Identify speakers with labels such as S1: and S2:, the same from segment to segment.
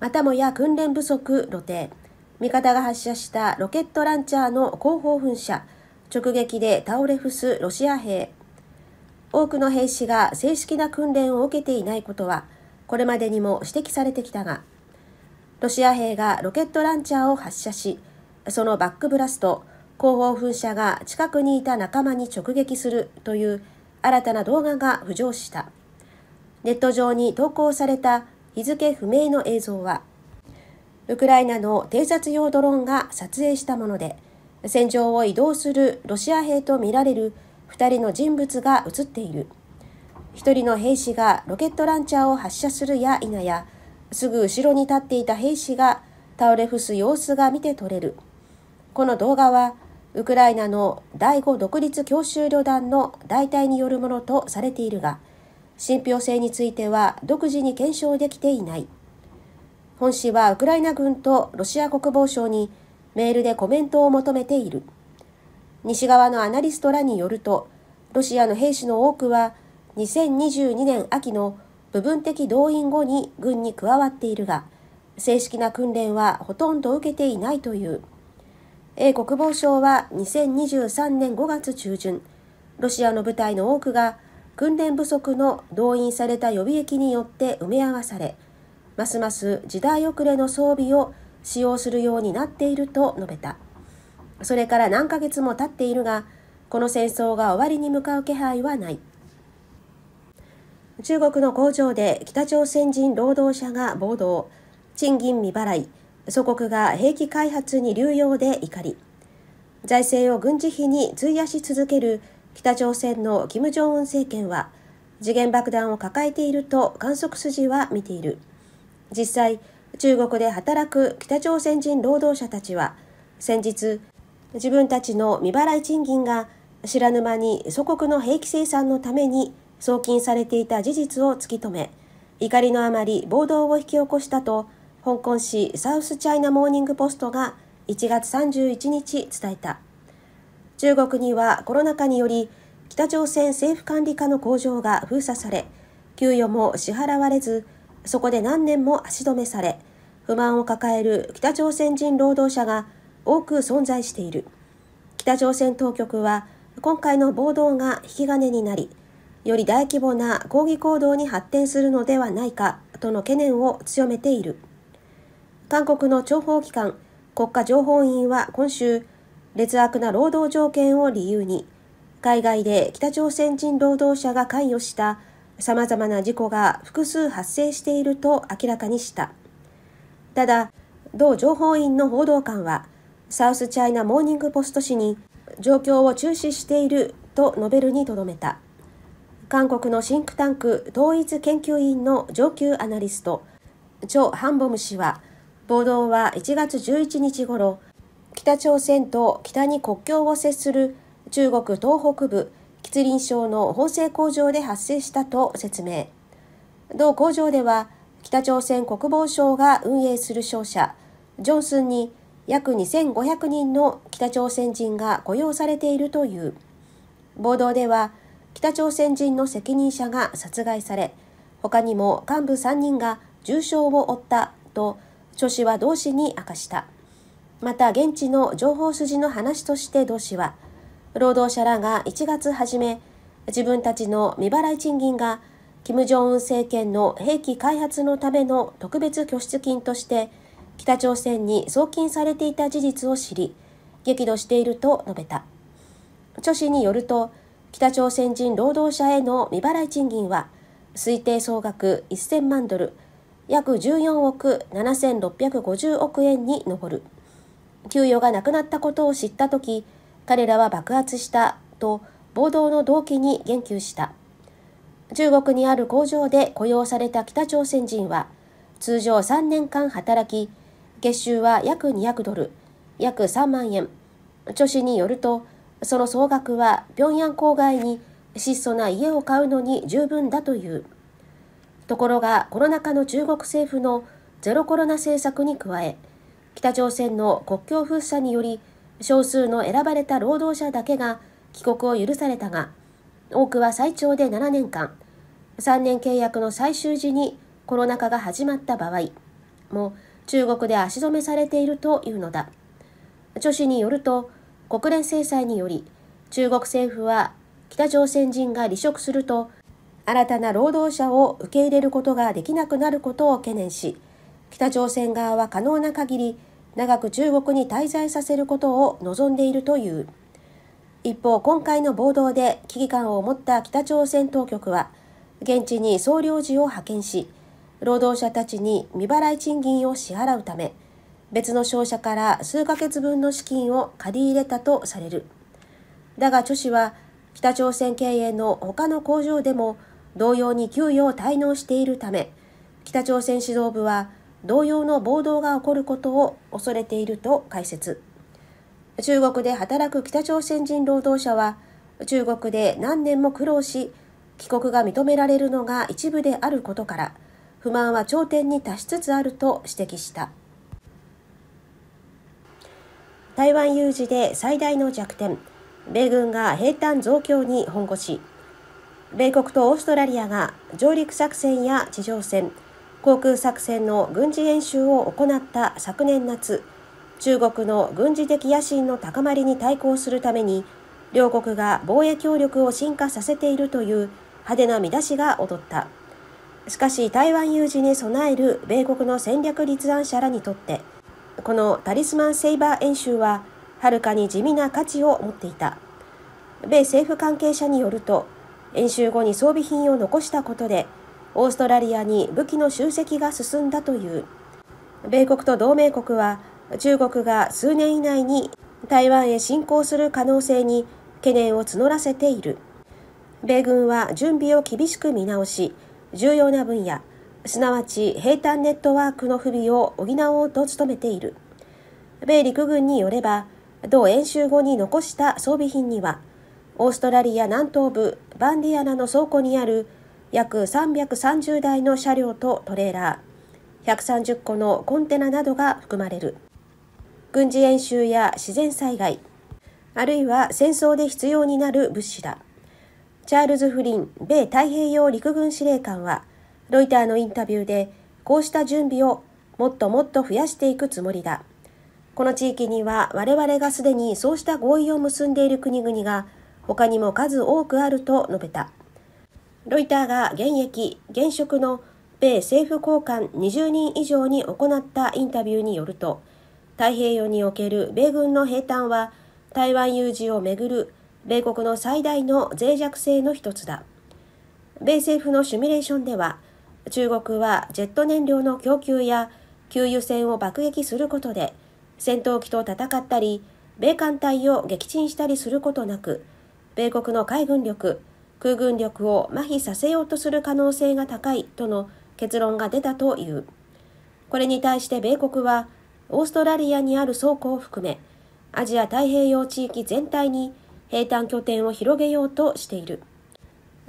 S1: またもや訓練不足露呈味方が発射したロケットランチャーの後方噴射直撃で倒れ伏すロシア兵多くの兵士が正式な訓練を受けていないことはこれまでにも指摘されてきたがロシア兵がロケットランチャーを発射しそのバックブラスト後方噴射が近くにいた仲間に直撃するという新たな動画が浮上したネット上に投稿された日付不明の映像はウクライナの偵察用ドローンが撮影したもので戦場を移動するロシア兵とみられる2人の人物が映っている1人の兵士がロケットランチャーを発射するや否やすぐ後ろに立っていた兵士が倒れ伏す様子が見て取れるこの動画はウクライナの第5独立強襲旅団の代替によるものとされているが信憑性については独自に検証できていない。本市はウクライナ軍とロシア国防省にメールでコメントを求めている。西側のアナリストらによると、ロシアの兵士の多くは2022年秋の部分的動員後に軍に加わっているが、正式な訓練はほとんど受けていないという。英国防省は2023年5月中旬、ロシアの部隊の多くが訓練不足の動員された予備役によって埋め合わされますます時代遅れの装備を使用するようになっていると述べたそれから何ヶ月も経っているがこの戦争が終わりに向かう気配はない中国の工場で北朝鮮人労働者が暴動賃金未払い祖国が兵器開発に流用で怒り財政を軍事費に費やし続ける北朝鮮の金正恩政権は次元爆弾を抱えていると観測筋は見ている実際中国で働く北朝鮮人労働者たちは先日自分たちの未払い賃金が知らぬ間に祖国の兵器生産のために送金されていた事実を突き止め怒りのあまり暴動を引き起こしたと香港紙サウスチャイナモーニングポストが1月31日伝えた。中国にはコロナ禍により北朝鮮政府管理下の工場が封鎖され給与も支払われずそこで何年も足止めされ不満を抱える北朝鮮人労働者が多く存在している北朝鮮当局は今回の暴動が引き金になりより大規模な抗議行動に発展するのではないかとの懸念を強めている韓国の諜報機関国家情報院は今週劣悪な労働条件を理由に、海外で北朝鮮人労働者が関与した様々な事故が複数発生していると明らかにした。ただ、同情報院の報道官は、サウスチャイナモーニングポスト紙に状況を注視していると述べるにとどめた。韓国のシンクタンク統一研究院の上級アナリスト、チョ・ハンボム氏は、暴動は1月11日頃、北朝鮮と北に国境を接する中国東北部吉林省の縫製工場で発生したと説明同工場では北朝鮮国防省が運営する商社ジョンスンに約2500人の北朝鮮人が雇用されているという暴動では北朝鮮人の責任者が殺害され他にも幹部3人が重傷を負ったと著氏は同氏に明かした。また現地の情報筋の話として同氏は労働者らが1月初め自分たちの未払い賃金が金正恩政権の兵器開発のための特別拠出金として北朝鮮に送金されていた事実を知り激怒していると述べた著氏によると北朝鮮人労働者への未払い賃金は推定総額1000万ドル約14億7650億円に上る。給与がなくなったことを知った時彼らは爆発したと暴動の動機に言及した中国にある工場で雇用された北朝鮮人は通常3年間働き月収は約200ドル約3万円著書によるとその総額は平壌郊外に質素な家を買うのに十分だというところがコロナ禍の中国政府のゼロコロナ政策に加え北朝鮮の国境封鎖により少数の選ばれた労働者だけが帰国を許されたが多くは最長で7年間3年契約の最終時にコロナ禍が始まった場合も中国で足止めされているというのだ著氏によると国連制裁により中国政府は北朝鮮人が離職すると新たな労働者を受け入れることができなくなることを懸念し北朝鮮側は可能な限り長く中国に滞在させることを望んでいるという一方今回の暴動で危機感を持った北朝鮮当局は現地に総領事を派遣し労働者たちに未払い賃金を支払うため別の商社から数ヶ月分の資金を借り入れたとされるだが著氏は北朝鮮経営の他の工場でも同様に給与を滞納しているため北朝鮮指導部は同様の暴動が起こることを恐れていると解説中国で働く北朝鮮人労働者は中国で何年も苦労し帰国が認められるのが一部であることから不満は頂点に達しつつあると指摘した台湾有事で最大の弱点米軍が兵坦増強に本腰米国とオーストラリアが上陸作戦や地上戦航空作戦の軍事演習を行った昨年夏中国の軍事的野心の高まりに対抗するために両国が防衛協力を進化させているという派手な見出しが踊ったしかし台湾有事に備える米国の戦略立案者らにとってこのタリスマン・セイバー演習ははるかに地味な価値を持っていた米政府関係者によると演習後に装備品を残したことでオーストラリアに武器の集積が進んだという米国と同盟国は中国が数年以内に台湾へ侵攻する可能性に懸念を募らせている米軍は準備を厳しく見直し重要な分野すなわち平坦ネットワークの不備を補おうと努めている米陸軍によれば同演習後に残した装備品にはオーストラリア南東部バンディアナの倉庫にある約330台の車両とトレーラー、130個のコンテナなどが含まれる。軍事演習や自然災害、あるいは戦争で必要になる物資だ。チャールズ・フリン米太平洋陸軍司令官は、ロイターのインタビューで、こうした準備をもっともっと増やしていくつもりだ。この地域には我々がすでにそうした合意を結んでいる国々が他にも数多くあると述べた。ロイターが現役、現職の米政府高官20人以上に行ったインタビューによると、太平洋における米軍の兵站は、台湾有事をめぐる米国の最大の脆弱性の一つだ。米政府のシミュレーションでは、中国はジェット燃料の供給や給油船を爆撃することで、戦闘機と戦ったり、米艦隊を撃沈したりすることなく、米国の海軍力、空軍力を麻痺させようとする可能性が高いとの結論が出たという。これに対して米国は、オーストラリアにある倉庫を含め、アジア太平洋地域全体に兵站拠点を広げようとしている。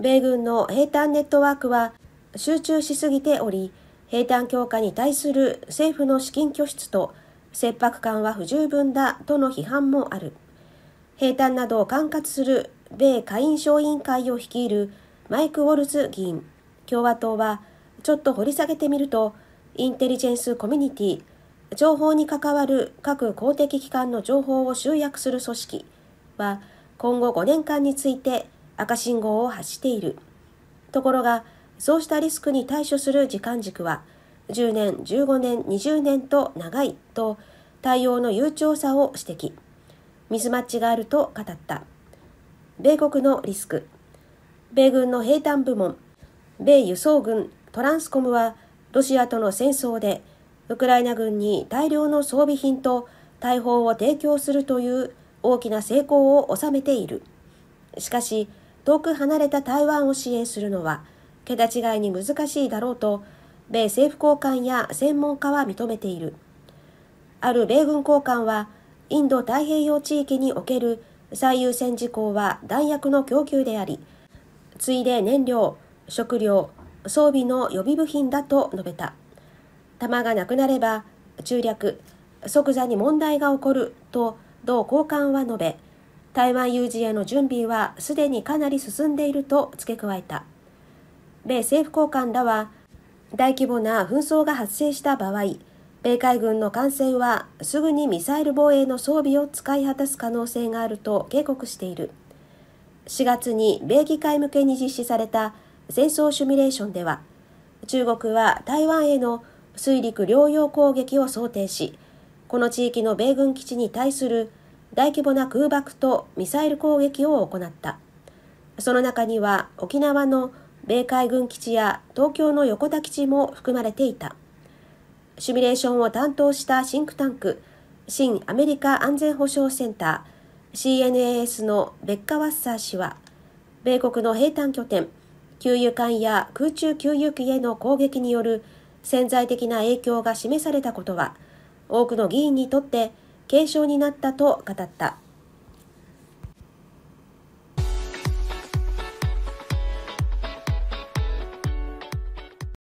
S1: 米軍の兵站ネットワークは集中しすぎており、兵站強化に対する政府の資金拠出と切迫感は不十分だとの批判もある。兵站などを管轄する米下院小委員会を率いるマイク・ウォルズ議員共和党はちょっと掘り下げてみるとインテリジェンス・コミュニティ情報に関わる各公的機関の情報を集約する組織は今後5年間について赤信号を発しているところがそうしたリスクに対処する時間軸は10年15年20年と長いと対応の悠長さを指摘ミスマッチがあると語った。米国のリスク米軍の兵站部門米輸送軍トランスコムはロシアとの戦争でウクライナ軍に大量の装備品と大砲を提供するという大きな成功を収めているしかし遠く離れた台湾を支援するのは桁違いに難しいだろうと米政府高官や専門家は認めているある米軍高官はインド太平洋地域における最優先事項は弾薬の供給であり、次いで燃料、食料、装備の予備部品だと述べた。弾がなくなれば中略、即座に問題が起こると同高官は述べ、台湾有事への準備はすでにかなり進んでいると付け加えた。米政府高官らは、大規模な紛争が発生した場合、米海軍の艦船はすぐにミサイル防衛の装備を使い果たす可能性があると警告している4月に米議会向けに実施された戦争シミュレーションでは中国は台湾への水陸両用攻撃を想定しこの地域の米軍基地に対する大規模な空爆とミサイル攻撃を行ったその中には沖縄の米海軍基地や東京の横田基地も含まれていた。シミュレーションを担当したシンクタンク、新アメリカ安全保障センター、CNAS のベッカ・ワッサー氏は、米国の兵站拠点、給油艦や空中給油機への攻撃による潜在的な影響が示されたことは、多くの議員にとって警鐘になったと語った。